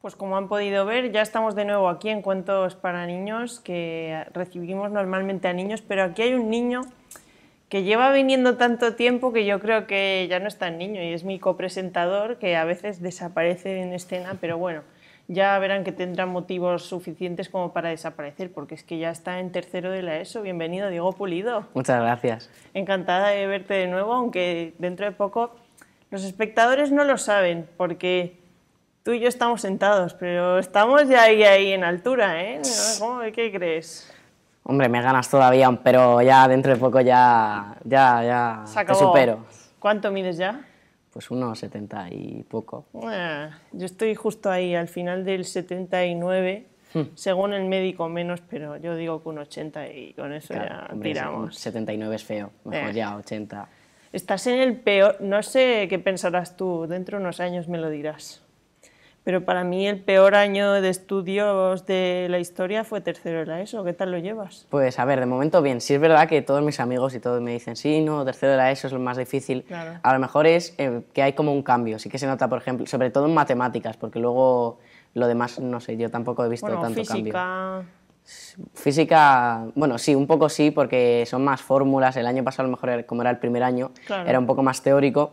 Pues como han podido ver, ya estamos de nuevo aquí en Cuentos para Niños, que recibimos normalmente a niños, pero aquí hay un niño que lleva viniendo tanto tiempo que yo creo que ya no está tan niño y es mi copresentador que a veces desaparece en escena, pero bueno ya verán que tendrán motivos suficientes como para desaparecer, porque es que ya está en tercero de la ESO. Bienvenido, Diego Pulido. Muchas gracias. Encantada de verte de nuevo, aunque dentro de poco los espectadores no lo saben, porque tú y yo estamos sentados, pero estamos ya ahí, ahí en altura, ¿eh? ¿Cómo, ¿Qué crees? Hombre, me ganas todavía, pero ya dentro de poco ya, ya, ya te supero. ¿Cuánto mides ya? pues unos 70 y poco. Yo estoy justo ahí, al final del 79, hmm. según el médico menos, pero yo digo que un 80 y con eso ya tiramos. 79 es feo, mejor eh. ya 80. Estás en el peor, no sé qué pensarás tú, dentro de unos años me lo dirás. Pero para mí el peor año de estudios de la historia fue tercero de la ESO. ¿Qué tal lo llevas? Pues a ver, de momento bien. Sí es verdad que todos mis amigos y todos me dicen, sí, no, tercero de la ESO es lo más difícil. A lo mejor es eh, que hay como un cambio. Sí que se nota, por ejemplo, sobre todo en matemáticas, porque luego lo demás, no sé, yo tampoco he visto tanto física... cambio. Física, bueno, sí, un poco sí, porque son más fórmulas. El año pasado, a lo mejor, como era el primer año, era un poco más teórico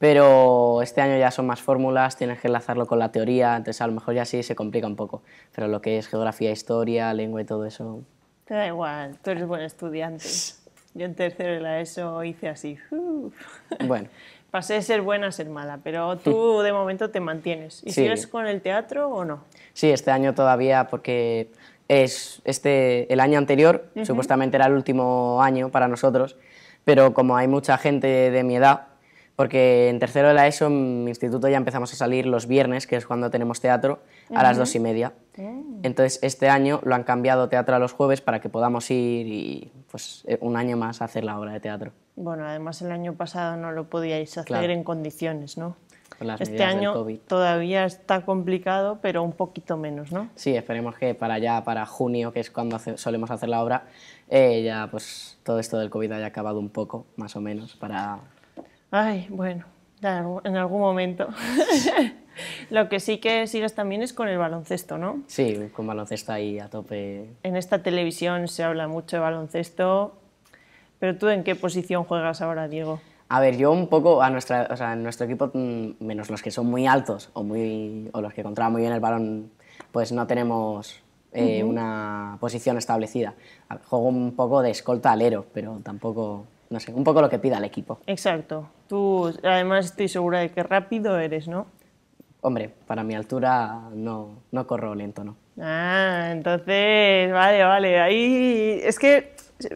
pero este año ya son más fórmulas, tienes que enlazarlo con la teoría, entonces a lo mejor ya sí se complica un poco, pero lo que es geografía, historia, lengua y todo eso... Te da igual, tú eres buen estudiante. Yo en tercero de la ESO hice así. Bueno. Pasé de ser buena a ser mala, pero tú de momento te mantienes. ¿Y sigues con el teatro o no? Sí, este año todavía porque es este, el año anterior, supuestamente era el último año para nosotros, pero como hay mucha gente de mi edad, porque en tercero de la ESO, en mi instituto, ya empezamos a salir los viernes, que es cuando tenemos teatro, a las dos y media. Entonces, este año lo han cambiado teatro a los jueves para que podamos ir y pues, eh, un año más a hacer la obra de teatro. Bueno, además el año pasado no lo podíais hacer en condiciones, ¿no? este año todavía está complicado, pero un poquito menos, ¿no? Sí, esperemos que para ya para junio, que es cuando solemos hacer la obra, eh, ya pues todo esto del COVID haya acabado un poco, más o menos, para Ay, bueno, en algún momento. Lo que sí que sigues también es con el baloncesto, ¿no? Sí, con baloncesto ahí a tope. En esta televisión se habla mucho de baloncesto, pero tú en qué posición juegas ahora, Diego? A ver, yo un poco a nuestra, o sea, en nuestro equipo, mm, menos los que son muy altos o, muy, o los que controlan muy bien el balón, pues no tenemos eh, una posición establecida. Juego un poco de escolta alero, pero tampoco no sé, un poco lo que pida el equipo. Exacto. Tú, además, estoy segura de que rápido eres, ¿no? Hombre, para mi altura no, no corro lento, ¿no? Ah, entonces, vale, vale. Ahí es que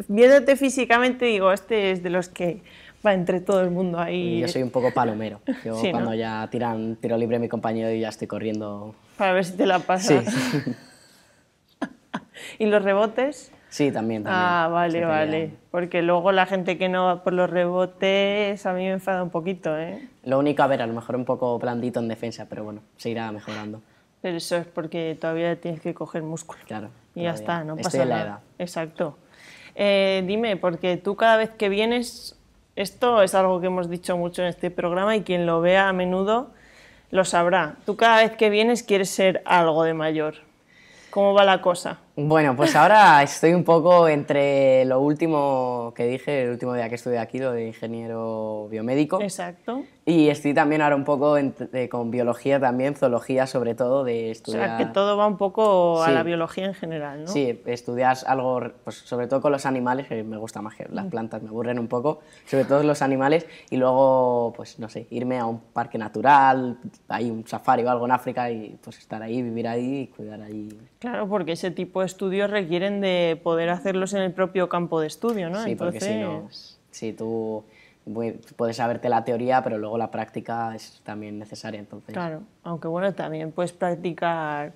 viéndote físicamente digo, este es de los que va entre todo el mundo ahí. Yo soy un poco palomero. Yo cuando ya tiran tiro libre a mi compañero y ya estoy corriendo. Para ver si te la pasas. Sí. ¿Y los rebotes? Sí, también, también. Ah, vale, vale. Porque luego la gente que no va por los rebotes a mí me enfada un poquito, ¿eh? Lo único, a ver, a lo mejor un poco blandito en defensa, pero bueno, se irá mejorando. Pero eso es porque todavía tienes que coger músculo. Claro. Y ya está, no pasa nada. La edad. Exacto. Eh, dime, porque tú cada vez que vienes, esto es algo que hemos dicho mucho en este programa y quien lo vea a menudo lo sabrá. Tú cada vez que vienes quieres ser algo de mayor. ¿Cómo va la cosa? Bueno, pues ahora estoy un poco entre lo último que dije, el último día que estudié aquí, lo de ingeniero biomédico. Exacto. Y estoy también ahora un poco con biología también, zoología sobre todo, de estudiar... O sea, que todo va un poco a la biología en general, ¿no? Sí, estudias algo, pues, sobre todo con los animales, que me gusta más que las mm. plantas, me aburren un poco, sobre todo los animales, y luego, pues no sé, irme a un parque natural, hay un safari o algo en África, y pues estar ahí, vivir ahí y cuidar ahí. Claro, porque ese tipo estudios requieren de poder hacerlos en el propio campo de estudio, ¿no? Sí, porque si no, si tú puedes saberte la teoría, pero luego la práctica es también necesaria. Entonces. Claro, aunque bueno, también puedes practicar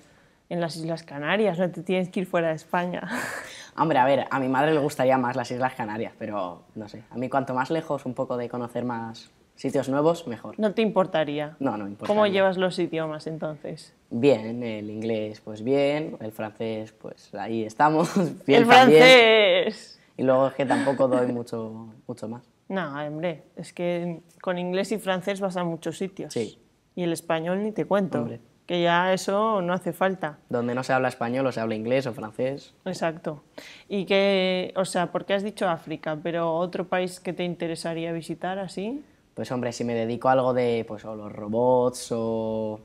en las Islas Canarias, no te tienes que ir fuera de España. Hombre, a ver, a mi madre le gustaría más las Islas Canarias, pero no sé, a mí cuanto más lejos un poco de conocer más sitios nuevos, mejor. ¿No te importaría? No, no importa. ¿Cómo llevas los idiomas entonces? Bien, el inglés pues bien, el francés pues ahí estamos. Bien, ¡El francés! Y luego es que tampoco doy mucho, mucho más. No, hombre, es que con inglés y francés vas a muchos sitios. Sí. Y el español ni te cuento. Hombre. Que ya eso no hace falta. Donde no se habla español o se habla inglés o francés. Exacto. Y que, o sea, porque has dicho África, pero otro país que te interesaría visitar así pues hombre, si me dedico a algo de, pues, los robots o,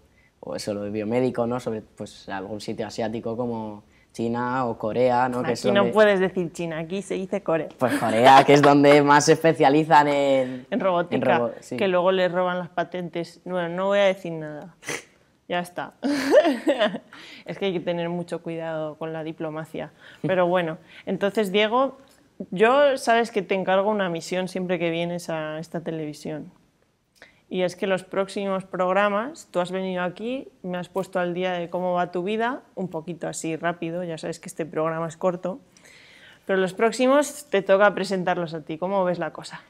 eso, lo de biomédico, ¿no? Sobre, pues, algún sitio asiático como China o Corea, ¿no? Aquí no puedes decir China, aquí se dice Corea. Pues Corea, que es donde más se especializan en... En robótica, que luego les roban las patentes. Bueno, no voy a decir nada. Ya está. es que hay que tener mucho cuidado con la diplomacia. Pero bueno, entonces Diego, yo sabes que te encargo una misión siempre que vienes a esta televisión. Y es que los próximos programas, tú has venido aquí, me has puesto al día de cómo va tu vida, un poquito así rápido, ya sabes que este programa es corto, pero los próximos te toca presentarlos a ti. ¿Cómo ves la cosa?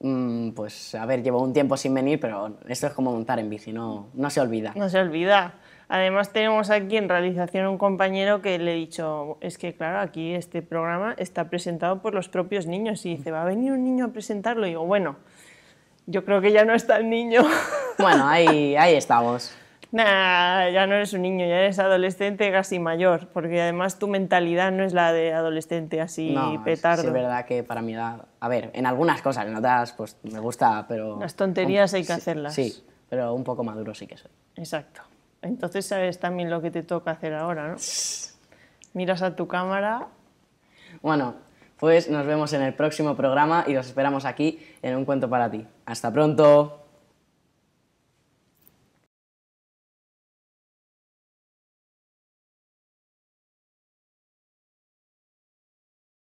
Mm, pues a ver, llevo un tiempo sin venir, pero esto es como montar en bici, no se olvida. No se olvida. Además tenemos aquí en realización un compañero que le he dicho, es que claro, aquí este programa está presentado por los propios niños y dice, va a venir un niño a presentarlo. Y digo, bueno, yo creo que ya no está el niño. Bueno, ahí, ahí estamos. Nah, ya no eres un niño, ya eres adolescente casi mayor, porque además tu mentalidad no es la de adolescente así petardo. es verdad que para mi edad, a ver, en algunas cosas, en otras pues me gusta, pero... Las tonterías hay que hacerlas. Sí, pero un poco maduro sí que soy. Exacto. Entonces sabes también lo que te toca hacer ahora, ¿no? Miras a tu cámara. Bueno, pues nos vemos en el próximo programa y los esperamos aquí en Un Cuento para ti. Hasta pronto.